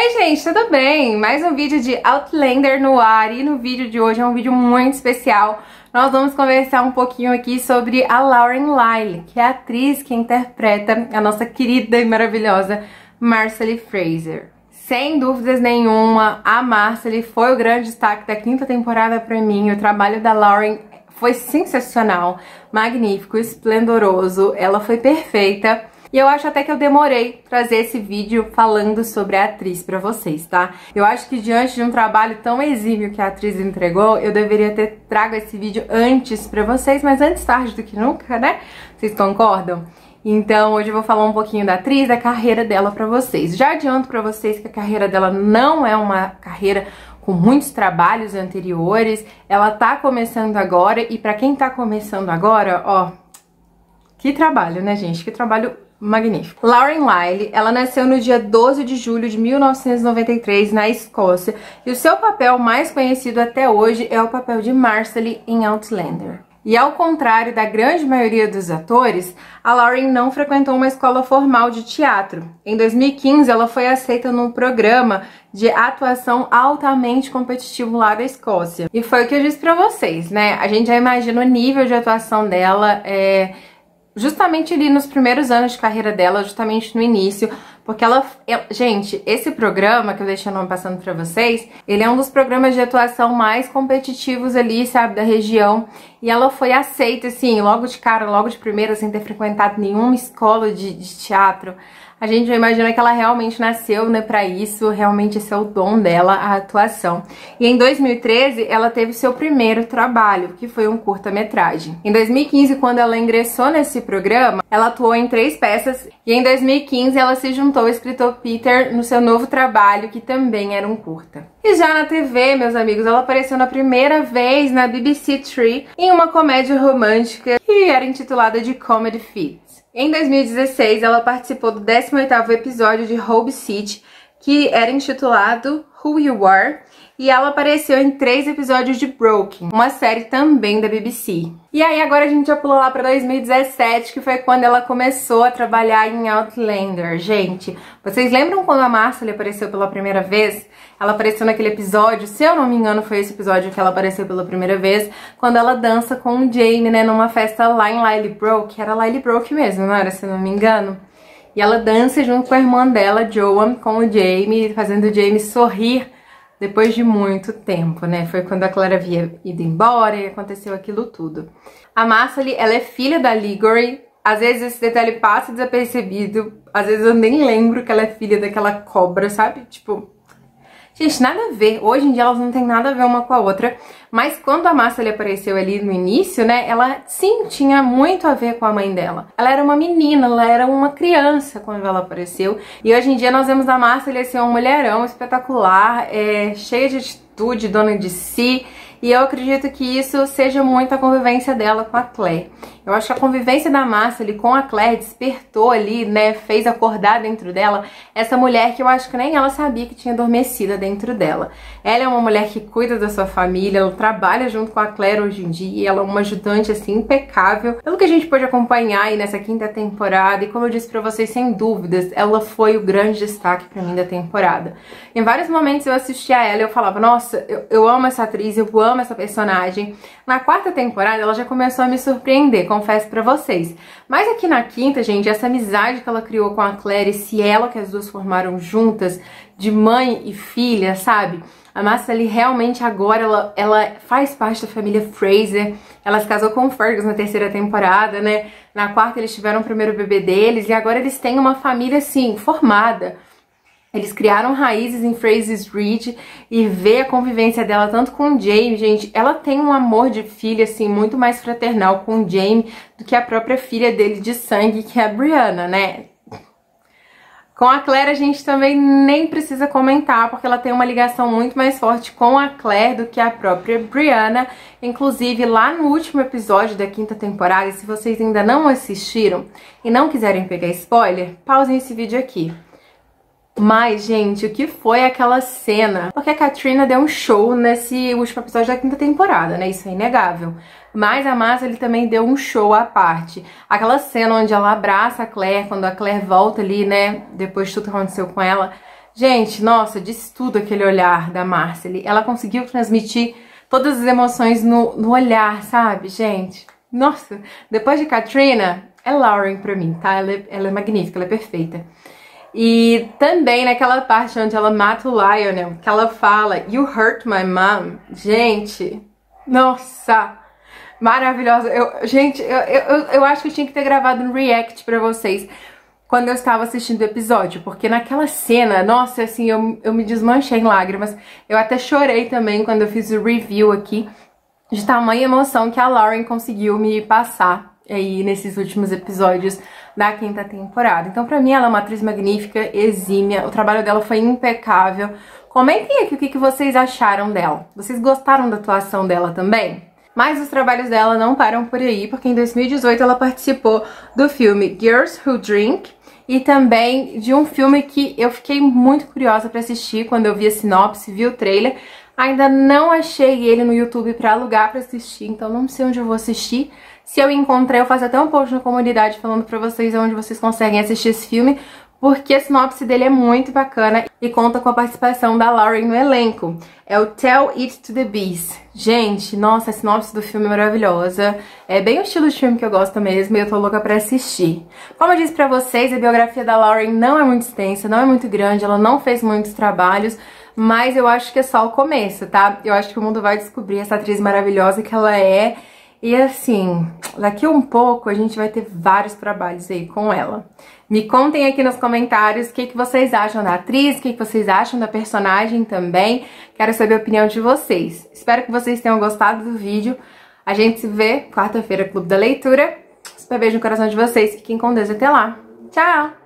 Oi gente, tudo bem? Mais um vídeo de Outlander no ar e no vídeo de hoje é um vídeo muito especial. Nós vamos conversar um pouquinho aqui sobre a Lauren Lyle, que é a atriz que interpreta a nossa querida e maravilhosa Marcelle Fraser. Sem dúvidas nenhuma, a Marcelle foi o grande destaque da quinta temporada para mim. O trabalho da Lauren foi sensacional, magnífico, esplendoroso, ela foi perfeita. E eu acho até que eu demorei trazer esse vídeo falando sobre a atriz pra vocês, tá? Eu acho que diante de um trabalho tão exímio que a atriz entregou, eu deveria ter trago esse vídeo antes pra vocês, mas antes tarde do que nunca, né? Vocês concordam? Então, hoje eu vou falar um pouquinho da atriz, da carreira dela para vocês. Já adianto para vocês que a carreira dela não é uma carreira com muitos trabalhos anteriores. Ela tá começando agora e para quem tá começando agora, ó, que trabalho, né, gente? Que trabalho magnífico. Lauren Wiley, ela nasceu no dia 12 de julho de 1993 na Escócia e o seu papel mais conhecido até hoje é o papel de Marcelly em Outlander. E ao contrário da grande maioria dos atores, a Lauren não frequentou uma escola formal de teatro. Em 2015, ela foi aceita num programa de atuação altamente competitivo lá da Escócia. E foi o que eu disse pra vocês, né? A gente já imagina o nível de atuação dela, é justamente ali nos primeiros anos de carreira dela, justamente no início, porque ela, é, gente, esse programa que eu deixei o nome passando para vocês, ele é um dos programas de atuação mais competitivos ali, sabe, da região. E ela foi aceita, assim, logo de cara, logo de primeira, sem ter frequentado nenhuma escola de, de teatro a gente já imagina que ela realmente nasceu, né, para isso, realmente esse é o dom dela, a atuação. E em 2013, ela teve seu primeiro trabalho, que foi um curta-metragem. Em 2015, quando ela ingressou nesse programa, ela atuou em três peças e em 2015 ela se juntou ao escritor Peter no seu novo trabalho, que também era um curta. E já na TV, meus amigos, ela apareceu na primeira vez na BBC Three em uma comédia romântica que era intitulada de Comedy Fit. Em 2016, ela participou do 18º episódio de Hope City, que era intitulado Who You Are, e ela apareceu em três episódios de Broken, uma série também da BBC. E aí agora a gente já pulou lá para 2017, que foi quando ela começou a trabalhar em Outlander. Gente, vocês lembram quando a Marcia apareceu pela primeira vez? Ela apareceu naquele episódio, se eu não me engano, foi esse episódio que ela apareceu pela primeira vez, quando ela dança com o Jamie, né, numa festa lá em Lily Broke, era Lily Broke mesmo, não era, se eu não me engano. E ela dança junto com a irmã dela, Joan, com o Jamie, fazendo o Jamie sorrir depois de muito tempo, né? Foi quando a Clara havia ido embora e aconteceu aquilo tudo. A Massali, ela é filha da Ligory. Às vezes esse detalhe passa desapercebido, às vezes eu nem lembro que ela é filha daquela cobra, sabe? Tipo, Gente, nada a ver. Hoje em dia elas não têm nada a ver uma com a outra. Mas quando a massa apareceu ali no início, né, ela sim tinha muito a ver com a mãe dela. Ela era uma menina, ela era uma criança quando ela apareceu. E hoje em dia nós vemos a massa ser é assim, um mulherão espetacular, é, cheia de atitude, dona de si. E eu acredito que isso seja muito a convivência dela com a Claire. Eu acho que a convivência da Márcia ali com a Claire despertou ali, né? Fez acordar dentro dela essa mulher que eu acho que nem ela sabia que tinha adormecida dentro dela. Ela é uma mulher que cuida da sua família, ela trabalha junto com a Claire hoje em dia, e ela é uma ajudante assim impecável. Pelo que a gente pôde acompanhar aí nessa quinta temporada, e como eu disse para vocês, sem dúvidas, ela foi o grande destaque para mim da temporada. Em vários momentos eu assistia a ela e eu falava, nossa, nossa, eu, eu amo essa atriz, eu amo essa personagem. Na quarta temporada ela já começou a me surpreender, confesso pra vocês. Mas aqui na quinta, gente, essa amizade que ela criou com a Claire e ela que as duas formaram juntas, de mãe e filha, sabe? A Massa ali realmente agora ela, ela faz parte da família Fraser. Ela se casou com o Fergus na terceira temporada, né? Na quarta eles tiveram o primeiro bebê deles e agora eles têm uma família assim formada. Eles criaram raízes em Phrases Reed e ver a convivência dela tanto com o Jamie, gente, ela tem um amor de filha, assim, muito mais fraternal com o Jamie do que a própria filha dele de sangue, que é a Brianna, né? Com a Claire a gente também nem precisa comentar, porque ela tem uma ligação muito mais forte com a Claire do que a própria Brianna. Inclusive, lá no último episódio da quinta temporada, se vocês ainda não assistiram e não quiserem pegar spoiler, pausem esse vídeo aqui mas, gente, o que foi aquela cena? Porque a Katrina deu um show nesse último episódio da quinta temporada, né? Isso é inegável. Mas a Massa ele também deu um show à parte. Aquela cena onde ela abraça a Claire, quando a Claire volta ali, né? Depois de tudo que aconteceu com ela. Gente, nossa, disse tudo aquele olhar da Marcely. Ela conseguiu transmitir todas as emoções no, no olhar, sabe, gente? Nossa, depois de Katrina, é Lauren pra mim, tá? Ela é, ela é magnífica, ela é perfeita. E também naquela parte onde ela mata o Lionel, que ela fala, You hurt my mom. Gente, nossa, maravilhosa. Eu, gente, eu, eu, eu acho que eu tinha que ter gravado um react pra vocês quando eu estava assistindo o episódio, porque naquela cena, nossa, assim, eu, eu me desmanchei em lágrimas. Eu até chorei também quando eu fiz o review aqui, de tamanha emoção que a Lauren conseguiu me passar aí nesses últimos episódios da quinta temporada. Então, para mim, ela é uma atriz magnífica, exímia, o trabalho dela foi impecável. Comentem aqui o que vocês acharam dela. Vocês gostaram da atuação dela também? Mas os trabalhos dela não param por aí, porque em 2018 ela participou do filme Girls Who Drink e também de um filme que eu fiquei muito curiosa para assistir quando eu vi a sinopse, vi o trailer, Ainda não achei ele no YouTube pra alugar pra assistir, então não sei onde eu vou assistir. Se eu encontrar, eu faço até um post na comunidade falando pra vocês onde vocês conseguem assistir esse filme, porque a sinopse dele é muito bacana e conta com a participação da Lauren no elenco. É o Tell It to the Bees. Gente, nossa, a sinopse do filme é maravilhosa. É bem o estilo de filme que eu gosto mesmo e eu tô louca pra assistir. Como eu disse pra vocês, a biografia da Lauren não é muito extensa, não é muito grande, ela não fez muitos trabalhos, mas eu acho que é só o começo, tá? Eu acho que o mundo vai descobrir essa atriz maravilhosa que ela é e assim, daqui um pouco a gente vai ter vários trabalhos aí com ela. Me contem aqui nos comentários o que, que vocês acham da atriz, o que, que vocês acham da personagem também. Quero saber a opinião de vocês. Espero que vocês tenham gostado do vídeo. A gente se vê quarta-feira, Clube da Leitura. Super beijo no coração de vocês. Fiquem com Deus até lá. Tchau!